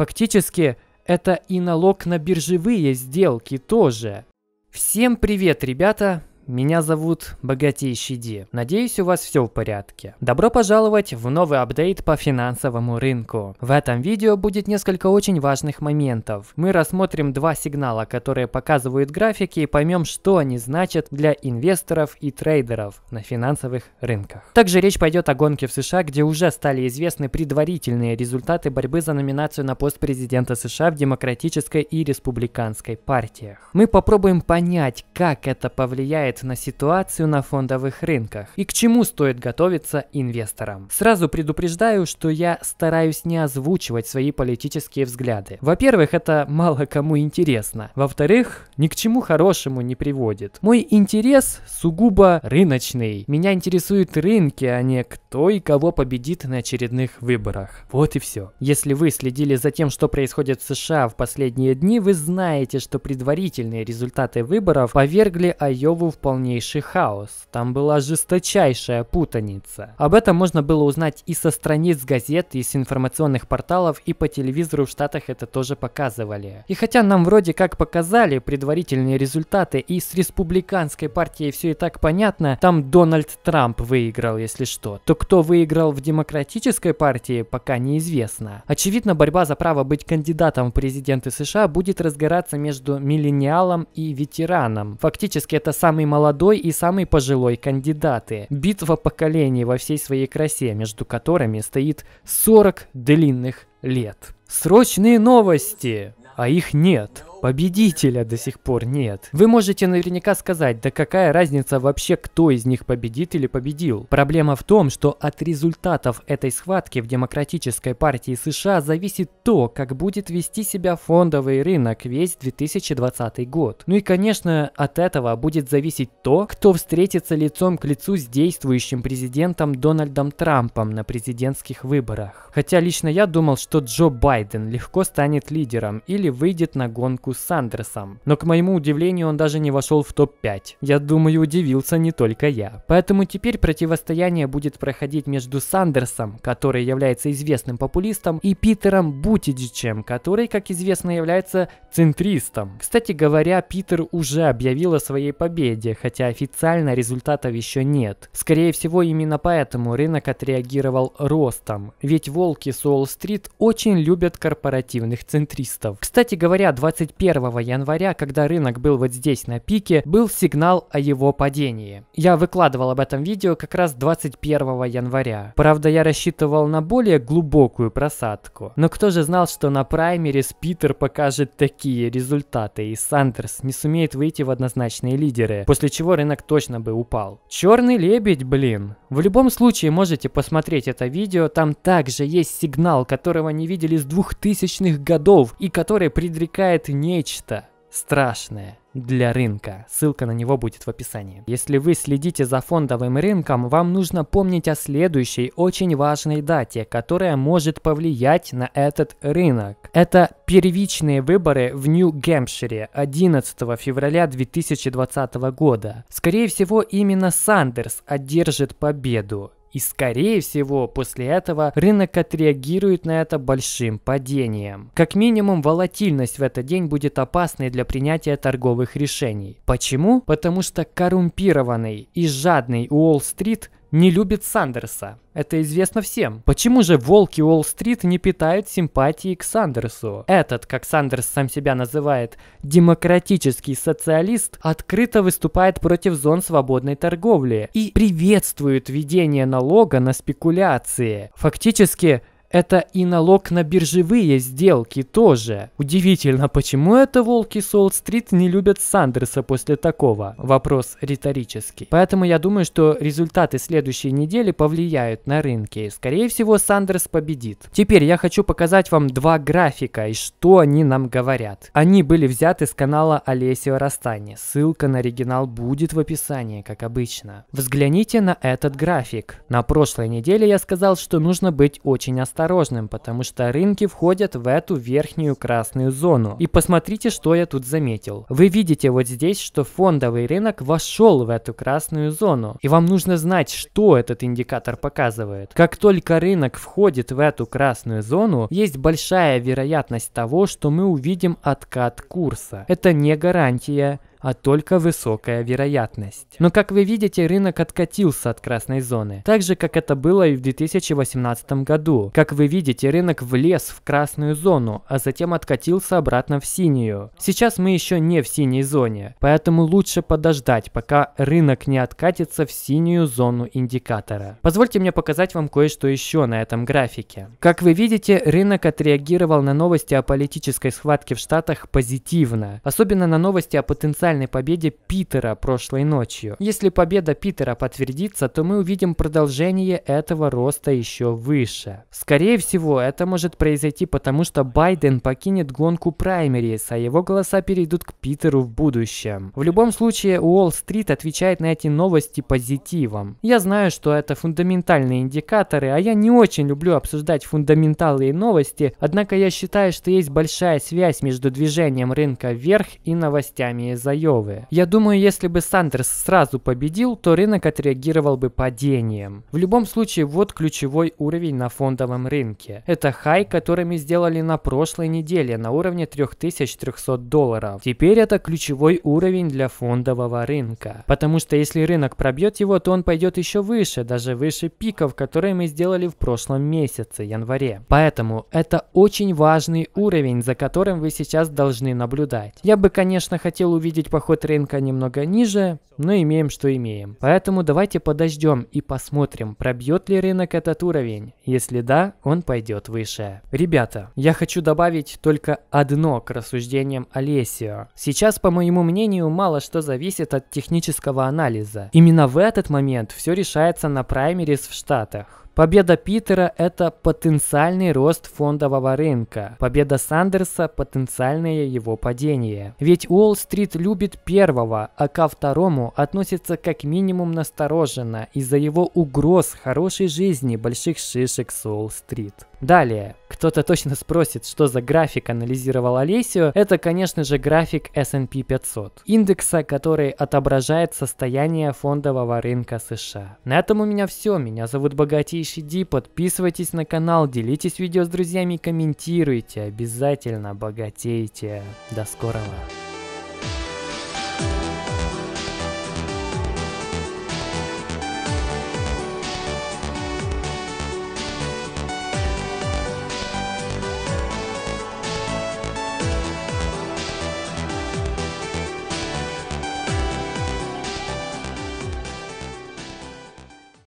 Фактически, это и налог на биржевые сделки тоже. Всем привет, ребята! меня зовут Богатейший Ди. Надеюсь, у вас все в порядке. Добро пожаловать в новый апдейт по финансовому рынку. В этом видео будет несколько очень важных моментов. Мы рассмотрим два сигнала, которые показывают графики и поймем, что они значат для инвесторов и трейдеров на финансовых рынках. Также речь пойдет о гонке в США, где уже стали известны предварительные результаты борьбы за номинацию на пост президента США в демократической и республиканской партиях. Мы попробуем понять, как это повлияет на ситуацию на фондовых рынках и к чему стоит готовиться инвесторам. Сразу предупреждаю, что я стараюсь не озвучивать свои политические взгляды. Во-первых, это мало кому интересно. Во-вторых, ни к чему хорошему не приводит. Мой интерес сугубо рыночный. Меня интересуют рынки, а не кто и кого победит на очередных выборах. Вот и все. Если вы следили за тем, что происходит в США в последние дни, вы знаете, что предварительные результаты выборов повергли Айову в полнейший хаос. Там была жесточайшая путаница. Об этом можно было узнать и со страниц газет, и с информационных порталов, и по телевизору в Штатах это тоже показывали. И хотя нам вроде как показали предварительные результаты, и с республиканской партией все и так понятно, там Дональд Трамп выиграл, если что, то кто выиграл в демократической партии, пока неизвестно. Очевидно, борьба за право быть кандидатом в президенты США будет разгораться между миллениалом и ветераном. Фактически это самый молодой и самый пожилой кандидаты. Битва поколений во всей своей красе, между которыми стоит 40 длинных лет. Срочные новости! А их нет победителя до сих пор нет. Вы можете наверняка сказать, да какая разница вообще, кто из них победит или победил. Проблема в том, что от результатов этой схватки в Демократической партии США зависит то, как будет вести себя фондовый рынок весь 2020 год. Ну и, конечно, от этого будет зависеть то, кто встретится лицом к лицу с действующим президентом Дональдом Трампом на президентских выборах. Хотя лично я думал, что Джо Байден легко станет лидером или выйдет на гонку с Сандерсом. Но к моему удивлению он даже не вошел в топ-5. Я думаю, удивился не только я. Поэтому теперь противостояние будет проходить между Сандерсом, который является известным популистом, и Питером Бутиджичем, который, как известно, является центристом. Кстати говоря, Питер уже объявил о своей победе, хотя официально результатов еще нет. Скорее всего, именно поэтому рынок отреагировал ростом, ведь волки Соул-стрит очень любят корпоративных центристов. Кстати говоря, 25 1 января, когда рынок был вот здесь на пике, был сигнал о его падении. Я выкладывал об этом видео как раз 21 января. Правда, я рассчитывал на более глубокую просадку. Но кто же знал, что на праймере Питер покажет такие результаты, и Сандерс не сумеет выйти в однозначные лидеры, после чего рынок точно бы упал. Черный лебедь, блин. В любом случае можете посмотреть это видео, там также есть сигнал, которого не видели с 2000-х годов, и который предрекает не нечто страшное для рынка. Ссылка на него будет в описании. Если вы следите за фондовым рынком, вам нужно помнить о следующей очень важной дате, которая может повлиять на этот рынок. Это первичные выборы в Нью-Гэмпшире 11 февраля 2020 года. Скорее всего, именно Сандерс одержит победу. И скорее всего после этого рынок отреагирует на это большим падением. Как минимум волатильность в этот день будет опасной для принятия торговых решений. Почему? Потому что коррумпированный и жадный Уолл-стрит не любит Сандерса. Это известно всем. Почему же волки Уолл-стрит не питают симпатии к Сандерсу? Этот, как Сандерс сам себя называет, демократический социалист, открыто выступает против зон свободной торговли и приветствует введение налога на спекуляции. Фактически, это и налог на биржевые сделки тоже. Удивительно, почему это волки Солл-стрит не любят Сандерса после такого? Вопрос риторический. Поэтому я думаю, что результаты следующей недели повлияют на рынки. Скорее всего, Сандерс победит. Теперь я хочу показать вам два графика и что они нам говорят. Они были взяты с канала Олесио Растани. Ссылка на оригинал будет в описании, как обычно. Взгляните на этот график. На прошлой неделе я сказал, что нужно быть очень осторожным осторожным, потому что рынки входят в эту верхнюю красную зону. И посмотрите, что я тут заметил. Вы видите вот здесь, что фондовый рынок вошел в эту красную зону. И вам нужно знать, что этот индикатор показывает. Как только рынок входит в эту красную зону, есть большая вероятность того, что мы увидим откат курса. Это не гарантия, а только высокая вероятность. Но как вы видите, рынок откатился от красной зоны, так же как это было и в 2018 году. Как вы видите, рынок влез в красную зону, а затем откатился обратно в синюю. Сейчас мы еще не в синей зоне, поэтому лучше подождать, пока рынок не откатится в синюю зону индикатора. Позвольте мне показать вам кое-что еще на этом графике. Как вы видите, рынок отреагировал на новости о политической схватке в Штатах позитивно, особенно на новости о потенциальном потенциальной победе Питера прошлой ночью. Если победа Питера подтвердится, то мы увидим продолжение этого роста еще выше. Скорее всего, это может произойти потому, что Байден покинет гонку праймерис, а его голоса перейдут к Питеру в будущем. В любом случае, Уолл-стрит отвечает на эти новости позитивом. Я знаю, что это фундаментальные индикаторы, а я не очень люблю обсуждать фундаменталы и новости, однако я считаю, что есть большая связь между движением рынка вверх и новостями из-за Айовы. Я думаю, если бы Сандерс сразу победил, то рынок отреагировал бы падением. В любом случае, вот ключевой уровень на фондовом рынке. Это хай, который мы сделали на прошлой неделе на уровне 3300 долларов. Теперь это ключевой уровень для фондового рынка. Потому что если рынок пробьет его, то он пойдет еще выше, даже выше пиков, которые мы сделали в прошлом месяце, январе. Поэтому это очень важный уровень, за которым вы сейчас должны наблюдать. Я бы, конечно, хотел увидеть Пусть поход рынка немного ниже, но имеем, что имеем. Поэтому давайте подождем и посмотрим, пробьет ли рынок этот уровень. Если да, он пойдет выше. Ребята, я хочу добавить только одно к рассуждениям Олесио. Сейчас, по моему мнению, мало что зависит от технического анализа. Именно в этот момент все решается на праймерис в Штатах. Победа Питера – это потенциальный рост фондового рынка. Победа Сандерса – потенциальное его падение. Ведь Уолл-стрит любит первого, а ко второму относится как минимум настороженно из-за его угроз хорошей жизни больших шишек с Уолл-стрит. Далее, кто-то точно спросит, что за график анализировал Олесио, это, конечно же, график S&P 500, индекса, который отображает состояние фондового рынка США. На этом у меня все, меня зовут Богатейший Ди, подписывайтесь на канал, делитесь видео с друзьями, комментируйте, обязательно богатейте. До скорого!